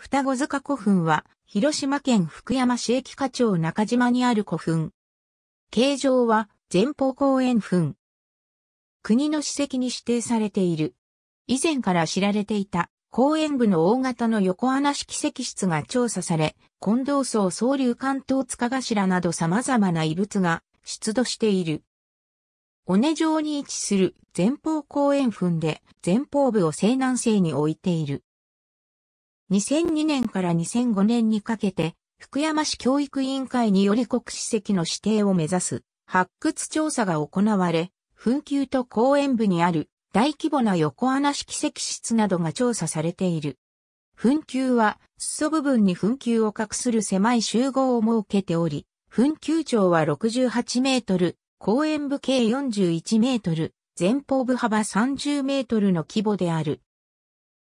双子塚古墳は、広島県福山市駅課長中島にある古墳。形状は、前方後円墳。国の史跡に指定されている。以前から知られていた、後円部の大型の横穴式石室が調査され、近藤層総流関東塚頭など様々な遺物が出土している。尾根状に位置する前方後円墳で、前方部を西南西に置いている。2002年から2005年にかけて、福山市教育委員会により国史跡の指定を目指す発掘調査が行われ、墳丘と公園部にある大規模な横穴式石室などが調査されている。墳丘は、裾部分に墳丘を隠する狭い集合を設けており、墳丘長は68メートル、公園部計41メートル、前方部幅30メートルの規模である。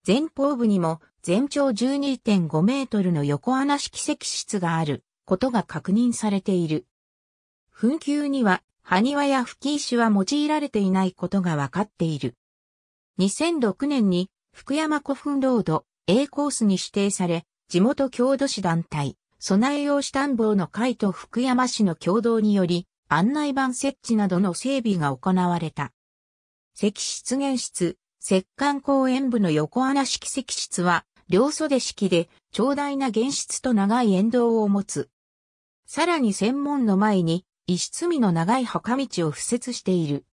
前方部にも全長12.5メートルの横穴式石室があることが確認されている。噴球には埴輪や吹き石は用いられていないことが分かっている。2006年に福山古墳ロード A コースに指定され、地元郷土史団体、備え用紙担保の会と福山市の共同により、案内板設置などの整備が行われた。石室現室、石棺公園部の横穴式石室は、両袖式で、長大な原質と長い沿道を持つ。さらに専門の前に、一室見の長い墓道を付設している。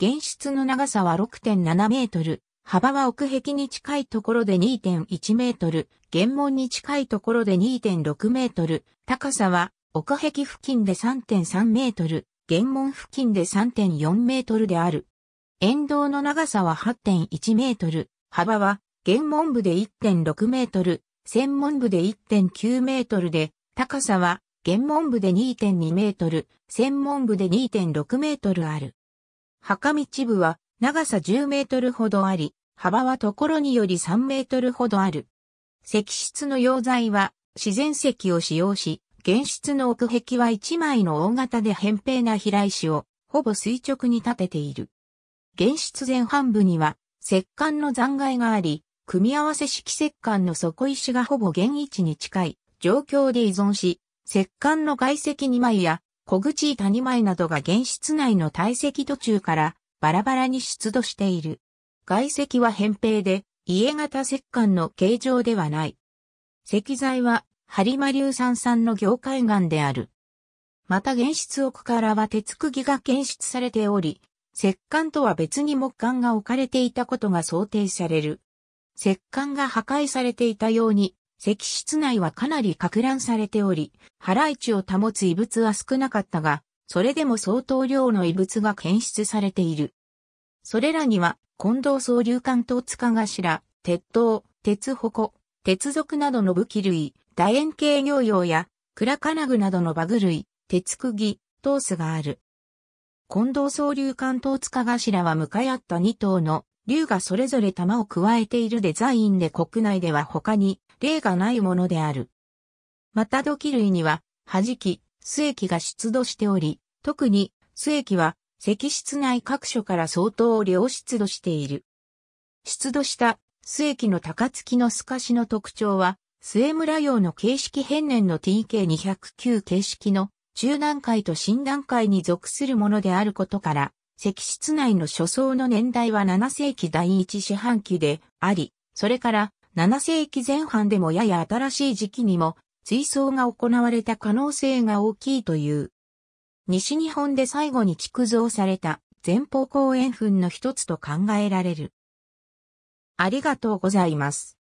原質の長さは6.7メートル、幅は奥壁に近いところで2.1メートル、原門に近いところで2.6メートル、高さは奥壁付近で3.3メートル、原門付近で3.4メートルである。沿道の長さは8.1メートル、幅は玄門部で1.6メートル、専門部で1.9メートルで、高さは玄門部で2.2メートル、専門部で2.6メートルある。墓道部は長さ10メートルほどあり、幅はところにより3メートルほどある。石室の溶剤は自然石を使用し、原室の奥壁は1枚の大型で扁平な平石をほぼ垂直に立てている。原室前半部には石棺の残骸があり、組み合わせ式石棺の底石がほぼ現位置に近い状況で依存し、石棺の外石2枚や小口板2枚などが現室内の堆積途中からバラバラに出土している。外石は扁平で、家型石棺の形状ではない。石材は、播磨硫酸酸の業界岩である。また原質奥からは鉄釘が検出されており、石棺とは別に木管が置かれていたことが想定される。石棺が破壊されていたように、石室内はかなり拡乱されており、原位置を保つ遺物は少なかったが、それでも相当量の遺物が検出されている。それらには、近藤総流管と塚頭、鉄塔、鉄矛、鉄属などの武器類、楕円形業用や、倉金具などのバグ類、鉄釘、トースがある。近藤総流管と塚頭は向かい合った2頭の竜がそれぞれ玉を加えているデザインで国内では他に例がないものである。また土器類には、弾き、末期が出土しており、特に末期は石室内各所から相当量出土している。出土した末期の高槻の透かしの特徴は、末村用の形式変年の TK209 形式の中段階と新段階に属するものであることから、石室内の書層の年代は7世紀第一四半期であり、それから7世紀前半でもやや新しい時期にも追葬が行われた可能性が大きいという。西日本で最後に築造された前方後円墳の一つと考えられる。ありがとうございます。